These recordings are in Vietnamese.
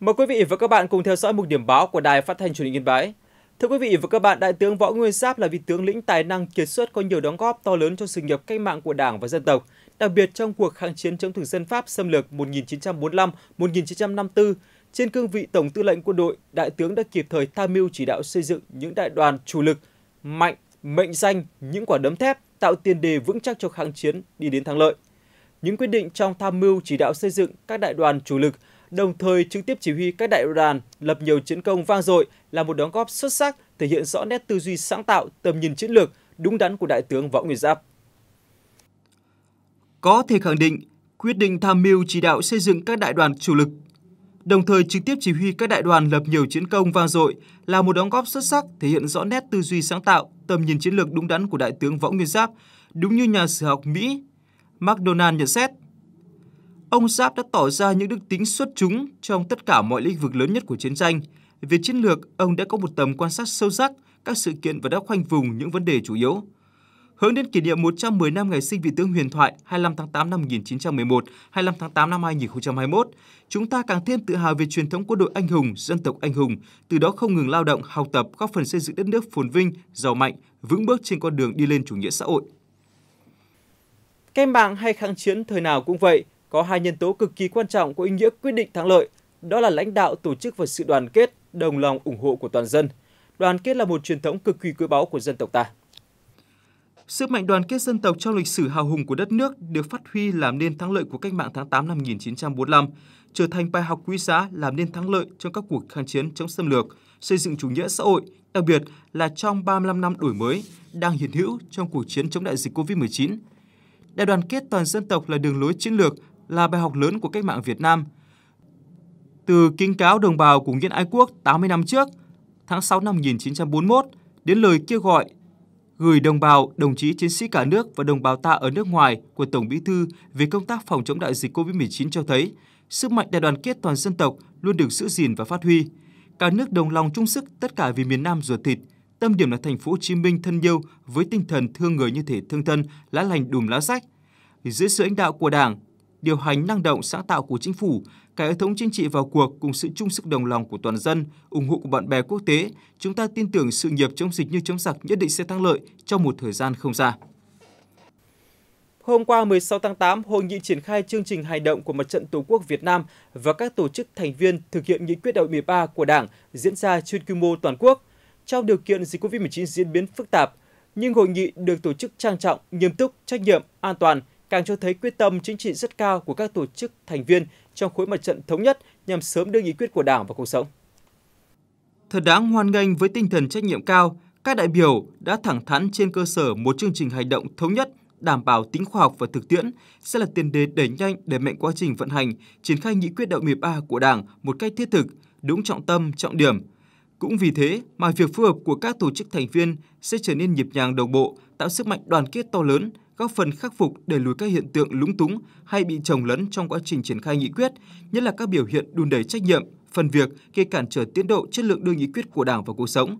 Mời quý vị và các bạn cùng theo dõi một điểm báo của Đài Phát thanh Truyền hình Yên Bái. Thưa quý vị và các bạn, Đại tướng Võ Nguyên Giáp là vị tướng lĩnh tài năng kiệt xuất có nhiều đóng góp to lớn cho sự nghiệp cách mạng của Đảng và dân tộc, đặc biệt trong cuộc kháng chiến chống thực dân Pháp xâm lược 1945-1954. Trên cương vị Tổng tư lệnh quân đội, Đại tướng đã kịp thời tham mưu chỉ đạo xây dựng những đại đoàn chủ lực, mạnh, mệnh danh, những quả đấm thép, tạo tiền đề vững chắc cho kháng chiến đi đến thắng lợi. Những quyết định trong tham mưu chỉ đạo xây dựng các đại đoàn chủ lực – đồng thời trực tiếp chỉ huy các đại đoàn lập nhiều chiến công vang dội là một đóng góp xuất sắc thể hiện rõ nét tư duy sáng tạo, tầm nhìn chiến lược đúng đắn của Đại tướng Võ Nguyên Giáp. Có thể khẳng định, quyết định tham mưu chỉ đạo xây dựng các đại đoàn chủ lực, đồng thời trực tiếp chỉ huy các đại đoàn lập nhiều chiến công vang dội là một đóng góp xuất sắc thể hiện rõ nét tư duy sáng tạo, tầm nhìn chiến lược đúng đắn của Đại tướng Võ Nguyên Giáp, đúng như nhà sử học Mỹ McDonald nhận xét, Ông Giáp đã tỏ ra những đức tính xuất chúng trong tất cả mọi lĩnh vực lớn nhất của chiến tranh. Về chiến lược, ông đã có một tầm quan sát sâu sắc các sự kiện và đã khoanh vùng những vấn đề chủ yếu. Hướng đến kỷ niệm 110 năm ngày sinh vị tướng huyền thoại 25 tháng 8 năm 1911, 25 tháng 8 năm 2021, chúng ta càng thêm tự hào về truyền thống quân đội anh hùng, dân tộc anh hùng, từ đó không ngừng lao động, học tập, góp phần xây dựng đất nước phồn vinh, giàu mạnh, vững bước trên con đường đi lên chủ nghĩa xã hội. Kem bảng hay kháng chiến thời nào cũng vậy, có hai nhân tố cực kỳ quan trọng có ý nghĩa quyết định thắng lợi, đó là lãnh đạo tổ chức và sự đoàn kết, đồng lòng ủng hộ của toàn dân. Đoàn kết là một truyền thống cực kỳ quý báu của dân tộc ta. Sức mạnh đoàn kết dân tộc trong lịch sử hào hùng của đất nước được phát huy làm nên thắng lợi của cách mạng tháng 8 năm 1945, trở thành bài học quý giá làm nên thắng lợi trong các cuộc kháng chiến chống xâm lược, xây dựng chủ nghĩa xã hội, đặc biệt là trong 35 năm đổi mới đang hiện hữu trong cuộc chiến chống đại dịch COVID-19. Đại đoàn kết toàn dân tộc là đường lối chiến lược là bài học lớn của cách mạng Việt Nam. Từ kinh cáo đồng bào của Nghĩa Ái Quốc 80 năm trước, tháng 6 năm 1941, đến lời kêu gọi gửi đồng bào, đồng chí chiến sĩ cả nước và đồng bào ta ở nước ngoài của Tổng Bí thư về công tác phòng chống đại dịch COVID-19 cho thấy, sức mạnh đại đoàn kết toàn dân tộc luôn được giữ gìn và phát huy. Cả nước đồng lòng chung sức tất cả vì miền Nam ruột thịt, tâm điểm là thành phố Hồ Chí Minh thân yêu với tinh thần thương người như thể thương thân, lá lành đùm lá rách. Dưới sự lãnh đạo của Đảng, điều hành năng động sáng tạo của chính phủ, cả hệ thống chính trị vào cuộc cùng sự chung sức đồng lòng của toàn dân, ủng hộ của bạn bè quốc tế, chúng ta tin tưởng sự nghiệp chống dịch như chống giặc nhất định sẽ thắng lợi trong một thời gian không xa. Hôm qua 16 tháng 8, hội nghị triển khai chương trình hành động của Mặt trận Tổ quốc Việt Nam và các tổ chức thành viên thực hiện nghị quyết đại hội 13 của Đảng diễn ra trên quy mô toàn quốc. Trong điều kiện dịch COVID-19 diễn biến phức tạp, nhưng hội nghị được tổ chức trang trọng, nghiêm túc, trách nhiệm, an toàn – càng cho thấy quyết tâm chính trị rất cao của các tổ chức thành viên trong khối mặt trận thống nhất nhằm sớm đưa nghị quyết của Đảng vào cuộc sống. Thật đáng hoan nghênh với tinh thần trách nhiệm cao, các đại biểu đã thẳng thắn trên cơ sở một chương trình hành động thống nhất đảm bảo tính khoa học và thực tiễn sẽ là tiền đề đẩy nhanh để mạnh quá trình vận hành, triển khai nghị quyết đại hội 13 của Đảng một cách thiết thực, đúng trọng tâm, trọng điểm. Cũng vì thế mà việc phù hợp của các tổ chức thành viên sẽ trở nên nhịp nhàng đồng bộ, tạo sức mạnh đoàn kết to lớn góp phần khắc phục đẩy lùi các hiện tượng lúng túng hay bị trồng lấn trong quá trình triển khai nghị quyết, nhất là các biểu hiện đùn đẩy trách nhiệm, phần việc gây cản trở tiến độ chất lượng đưa nghị quyết của Đảng vào cuộc sống.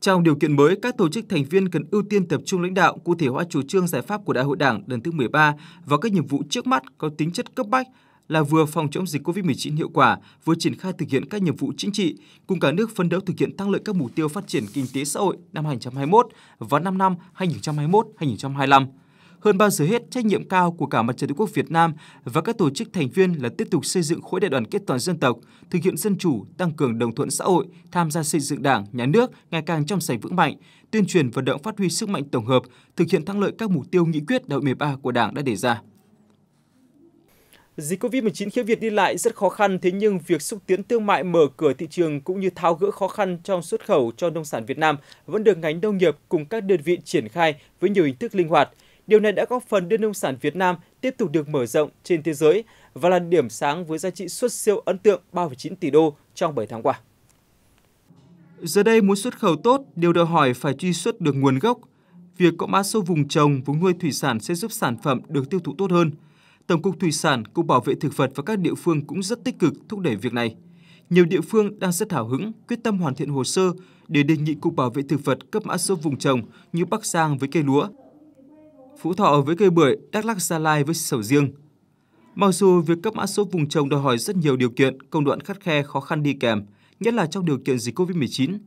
Trong điều kiện mới, các tổ chức thành viên cần ưu tiên tập trung lãnh đạo cụ thể hóa chủ trương giải pháp của Đại hội Đảng lần thứ 13 và các nhiệm vụ trước mắt có tính chất cấp bách là vừa phòng chống dịch COVID-19 hiệu quả, vừa triển khai thực hiện các nhiệm vụ chính trị, cùng cả nước phấn đấu thực hiện thắng lợi các mục tiêu phát triển kinh tế xã hội năm 2021 và 5 năm 2021-2025. Hơn bao giờ hết, trách nhiệm cao của cả mặt trận Tổ quốc Việt Nam và các tổ chức thành viên là tiếp tục xây dựng khối đại đoàn kết toàn dân tộc, thực hiện dân chủ, tăng cường đồng thuận xã hội, tham gia xây dựng Đảng, nhà nước ngày càng trong sạch vững mạnh, tuyên truyền vận động phát huy sức mạnh tổng hợp, thực hiện thắng lợi các mục tiêu nghị quyết đại hội 13 của Đảng đã đề ra. Dịch COVID-19 khiến việc đi lại rất khó khăn, thế nhưng việc xúc tiến thương mại mở cửa thị trường cũng như tháo gỡ khó khăn trong xuất khẩu cho nông sản Việt Nam vẫn được ngành nông nghiệp cùng các đơn vị triển khai với nhiều hình thức linh hoạt – Điều này đã góp phần đưa nông sản Việt Nam tiếp tục được mở rộng trên thế giới và là điểm sáng với giá trị xuất siêu ấn tượng 3,9 tỷ đô trong 7 tháng qua. Giờ đây muốn xuất khẩu tốt, điều đòi hỏi phải truy xuất được nguồn gốc. Việc có mã số vùng trồng, vùng nuôi thủy sản sẽ giúp sản phẩm được tiêu thụ tốt hơn. Tổng cục Thủy sản, Cục Bảo vệ Thực vật và các địa phương cũng rất tích cực thúc đẩy việc này. Nhiều địa phương đang rất hào hứng, quyết tâm hoàn thiện hồ sơ để đề nghị Cục Bảo vệ Thực vật cấp mã số vùng trồng như Bắc Giang với cây lúa, Phú Thọ với cây bưởi, Đắk Lắk Gia Lai với sầu riêng. Mặc dù việc cấp mã số vùng trồng đòi hỏi rất nhiều điều kiện, công đoạn khắt khe khó khăn đi kèm, nhất là trong điều kiện dịch Covid-19,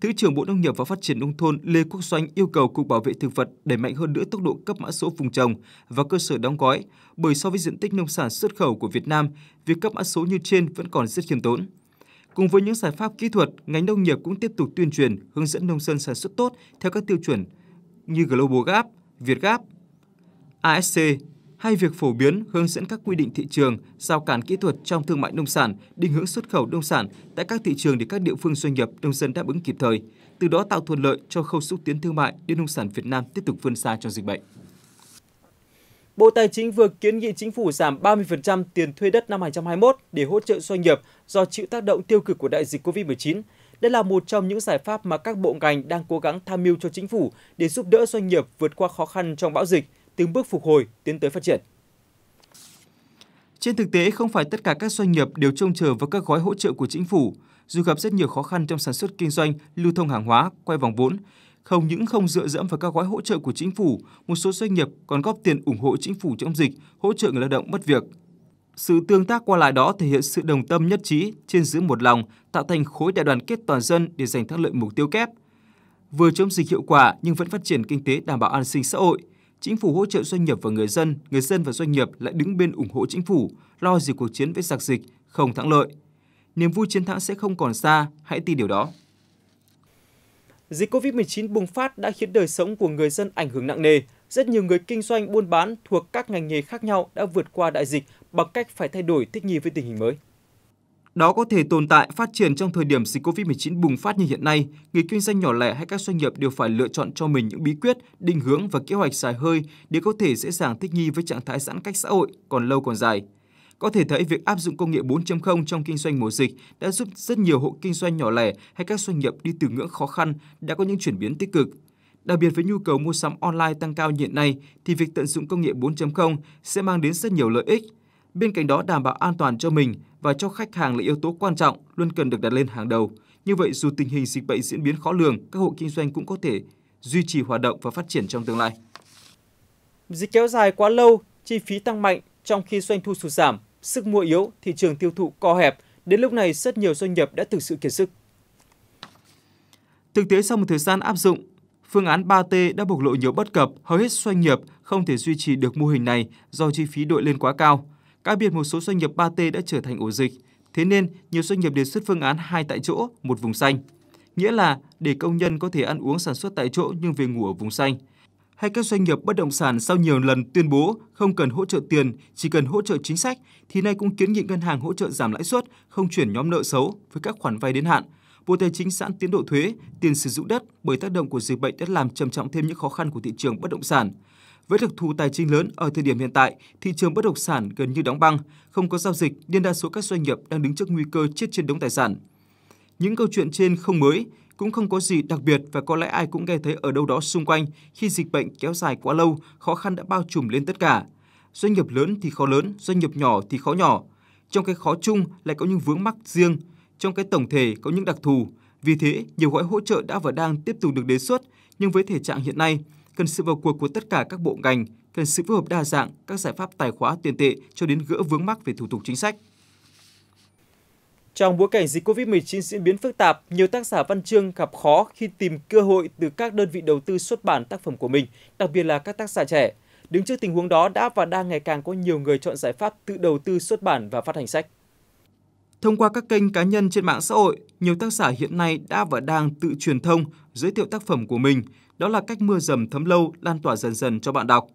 Thứ trưởng Bộ Nông nghiệp và Phát triển nông thôn Lê Quốc Doanh yêu cầu Cục Bảo vệ thực vật đẩy mạnh hơn nữa tốc độ cấp mã số vùng trồng và cơ sở đóng gói, bởi so với diện tích nông sản xuất khẩu của Việt Nam, việc cấp mã số như trên vẫn còn rất khiêm tốn. Cùng với những giải pháp kỹ thuật, ngành nông nghiệp cũng tiếp tục tuyên truyền, hướng dẫn nông dân sản xuất tốt theo các tiêu chuẩn như Global Gap, Việt Gap, ASC hay việc phổ biến hướng dẫn các quy định thị trường, giao cản kỹ thuật trong thương mại nông sản, định hướng xuất khẩu nông sản tại các thị trường để các địa phương doanh nghiệp nông dân đáp ứng kịp thời, từ đó tạo thuận lợi cho khâu xúc tiến thương mại để nông sản Việt Nam tiếp tục vươn xa trong dịch bệnh. Bộ Tài chính vừa kiến nghị chính phủ giảm 30% tiền thuê đất năm 2021 để hỗ trợ doanh nghiệp do chịu tác động tiêu cực của đại dịch COVID-19. Đây là một trong những giải pháp mà các bộ ngành đang cố gắng tham mưu cho chính phủ để giúp đỡ doanh nghiệp vượt qua khó khăn trong bão dịch – từng bước phục hồi, tiến tới phát triển. Trên thực tế, không phải tất cả các doanh nghiệp đều trông chờ vào các gói hỗ trợ của chính phủ, dù gặp rất nhiều khó khăn trong sản xuất kinh doanh, lưu thông hàng hóa, quay vòng vốn. Không những không dựa dẫm vào các gói hỗ trợ của chính phủ, một số doanh nghiệp còn góp tiền ủng hộ chính phủ trong dịch, hỗ trợ người lao động mất việc. Sự tương tác qua lại đó thể hiện sự đồng tâm nhất trí, trên dưới một lòng, tạo thành khối đại đoàn kết toàn dân để giành thắng lợi mục tiêu kép. Vừa chống dịch hiệu quả nhưng vẫn phát triển kinh tế đảm bảo an sinh xã hội – Chính phủ hỗ trợ doanh nghiệp và người dân, người dân và doanh nghiệp lại đứng bên ủng hộ chính phủ, lo gì cuộc chiến với giặc dịch không thắng lợi. Niềm vui chiến thắng sẽ không còn xa, hãy tin điều đó. Dịch COVID-19 bùng phát đã khiến đời sống của người dân ảnh hưởng nặng nề. Rất nhiều người kinh doanh buôn bán thuộc các ngành nghề khác nhau đã vượt qua đại dịch bằng cách phải thay đổi thích nghi với tình hình mới. Đó có thể tồn tại phát triển trong thời điểm dịch COVID-19 bùng phát như hiện nay, người kinh doanh nhỏ lẻ hay các doanh nghiệp đều phải lựa chọn cho mình những bí quyết, định hướng và kế hoạch dài hơi để có thể dễ dàng thích nghi với trạng thái giãn cách xã hội còn lâu còn dài. Có thể thấy việc áp dụng công nghệ 4.0 trong kinh doanh mùa dịch đã giúp rất nhiều hộ kinh doanh nhỏ lẻ hay các doanh nghiệp đi từ ngưỡng khó khăn đã có những chuyển biến tích cực. Đặc biệt với nhu cầu mua sắm online tăng cao hiện nay thì việc tận dụng công nghệ 4.0 sẽ mang đến rất nhiều lợi ích – Bên cạnh đó đảm bảo an toàn cho mình và cho khách hàng là yếu tố quan trọng luôn cần được đặt lên hàng đầu. Như vậy dù tình hình dịch bệnh diễn biến khó lường, các hộ kinh doanh cũng có thể duy trì hoạt động và phát triển trong tương lai. Dịch kéo dài quá lâu, chi phí tăng mạnh trong khi doanh thu sụt giảm, sức mua yếu, thị trường tiêu thụ co hẹp, đến lúc này rất nhiều doanh nghiệp đã thực sự kiệt sức. Thực tế sau một thời gian áp dụng, phương án 3T đã bộc lộ nhiều bất cập, hầu hết doanh nghiệp không thể duy trì được mô hình này do chi phí đội lên quá cao. Cá biệt một số doanh nghiệp 3T đã trở thành ổ dịch, thế nên nhiều doanh nghiệp đề xuất phương án hai tại chỗ, một vùng xanh. Nghĩa là để công nhân có thể ăn uống sản xuất tại chỗ nhưng về ngủ ở vùng xanh. Hay các doanh nghiệp bất động sản sau nhiều lần tuyên bố không cần hỗ trợ tiền, chỉ cần hỗ trợ chính sách, thì nay cũng kiến nghị ngân hàng hỗ trợ giảm lãi suất, không chuyển nhóm nợ xấu với các khoản vay đến hạn. Bộ Tài chính sẵn tiến độ thuế, tiền sử dụng đất bởi tác động của dịch bệnh đã làm trầm trọng thêm những khó khăn của thị trường bất động sản. Với đặc thù tài chính lớn ở thời điểm hiện tại, thị trường bất động sản gần như đóng băng, không có giao dịch nên đa số các doanh nghiệp đang đứng trước nguy cơ chết trên đống tài sản. Những câu chuyện trên không mới, cũng không có gì đặc biệt và có lẽ ai cũng nghe thấy ở đâu đó xung quanh khi dịch bệnh kéo dài quá lâu, khó khăn đã bao trùm lên tất cả. Doanh nghiệp lớn thì khó lớn, doanh nghiệp nhỏ thì khó nhỏ. Trong cái khó chung lại có những vướng mắc riêng, trong cái tổng thể có những đặc thù. Vì thế, nhiều gói hỗ trợ đã và đang tiếp tục được đề xuất, nhưng với thể trạng hiện nay, cần sự vào cuộc của tất cả các bộ ngành, cần sự phối hợp đa dạng các giải pháp tài khóa tiền tệ cho đến gỡ vướng mắc về thủ tục chính sách. Trong bối cảnh dịch COVID-19 diễn biến phức tạp, nhiều tác giả văn chương gặp khó khi tìm cơ hội từ các đơn vị đầu tư xuất bản tác phẩm của mình, đặc biệt là các tác giả trẻ. Đứng trước tình huống đó đã và đang ngày càng có nhiều người chọn giải pháp tự đầu tư xuất bản và phát hành sách. Thông qua các kênh cá nhân trên mạng xã hội, nhiều tác giả hiện nay đã và đang tự truyền thông, giới thiệu tác phẩm của mình. Đó là cách mưa dầm thấm lâu lan tỏa dần dần cho bạn đọc.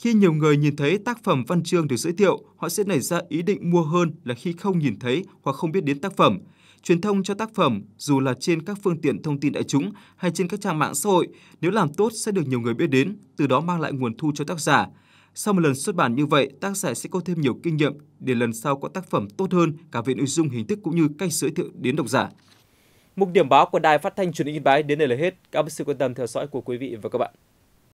Khi nhiều người nhìn thấy tác phẩm văn chương được giới thiệu, họ sẽ nảy ra ý định mua hơn là khi không nhìn thấy hoặc không biết đến tác phẩm. Truyền thông cho tác phẩm, dù là trên các phương tiện thông tin đại chúng hay trên các trang mạng xã hội, nếu làm tốt sẽ được nhiều người biết đến, từ đó mang lại nguồn thu cho tác giả. Sau một lần xuất bản như vậy, tác giả sẽ có thêm nhiều kinh nghiệm để lần sau có tác phẩm tốt hơn cả về nội dung hình thức cũng như cách giới thiệu đến độc giả. Mục điểm báo của Đài Phát thanh Truyền hình Yên Bái đến đây là hết. Cảm ơn sự quan tâm theo dõi của quý vị và các bạn.